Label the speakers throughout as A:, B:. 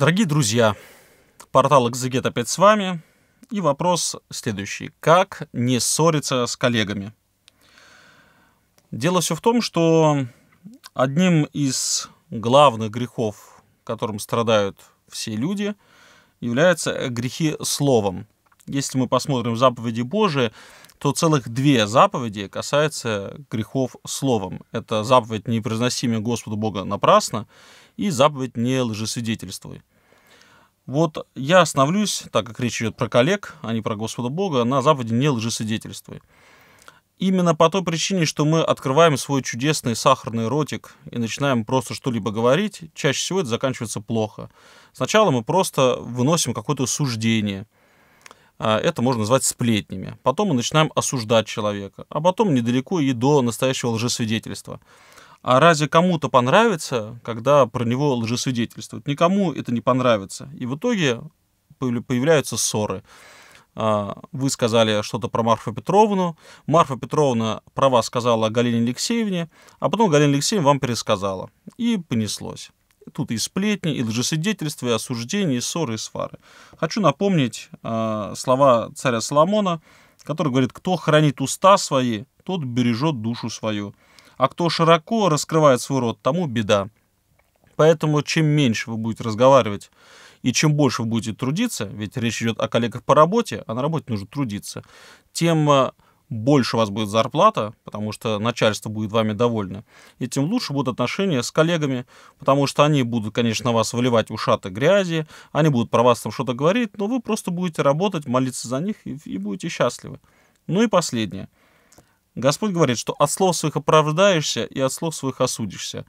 A: Дорогие друзья, портал Экзегет опять с вами. И вопрос следующий. Как не ссориться с коллегами? Дело все в том, что одним из главных грехов, которым страдают все люди, являются грехи словом. Если мы посмотрим заповеди Божии, то целых две заповеди касаются грехов словом. Это заповедь «Не произноси имя Господу Бога напрасно» и заповедь «Не лжесвидетельствуй». Вот я остановлюсь, так как речь идет про коллег, а не про Господа Бога, на Западе не лжесвидетельствуй. Именно по той причине, что мы открываем свой чудесный сахарный ротик и начинаем просто что-либо говорить, чаще всего это заканчивается плохо. Сначала мы просто выносим какое-то суждение. А, это можно назвать сплетнями. Потом мы начинаем осуждать человека. А потом недалеко и до настоящего лжесвидетельства. А разве кому-то понравится, когда про него лжесвидетельствуют? Никому это не понравится. И в итоге появляются ссоры. А, вы сказали что-то про Марфу Петровну, Марфа Петровна про вас сказала о Галине Алексеевне, а потом Галина Алексеевна вам пересказала. И понеслось. Тут и сплетни, и лжесвидетельства, и осуждения, и ссоры, и свары. Хочу напомнить а, слова царя Соломона, который говорит, кто хранит уста свои, тот бережет душу свою. А кто широко раскрывает свой рот, тому беда. Поэтому чем меньше вы будете разговаривать и чем больше вы будете трудиться, ведь речь идет о коллегах по работе, а на работе нужно трудиться, тем э, больше у вас будет зарплата, потому что начальство будет вами довольно, и тем лучше будут отношения с коллегами, потому что они будут, конечно, вас выливать ушаты грязи, они будут про вас там что-то говорить, но вы просто будете работать, молиться за них и, и будете счастливы. Ну и последнее – Господь говорит, что от слов своих оправдаешься и от слов своих осудишься.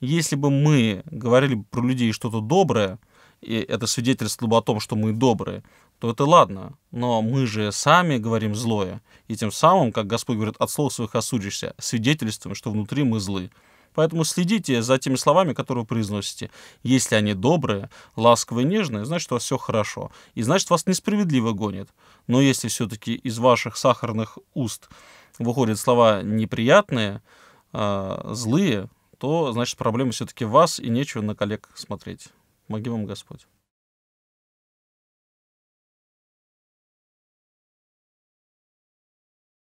A: Если бы мы говорили про людей что-то доброе, и это свидетельство бы о том, что мы добрые, то это ладно. Но мы же сами говорим злое, и тем самым, как Господь говорит, от слов своих осудишься, свидетельствуем, что внутри мы злы. Поэтому следите за теми словами, которые вы произносите. Если они добрые, ласковые, нежные, значит, у вас все хорошо. И значит, вас несправедливо гонит. Но если все-таки из ваших сахарных уст выходят слова неприятные, а, злые, то, значит, проблема все-таки в вас, и нечего на коллег смотреть. Помоги вам Господь.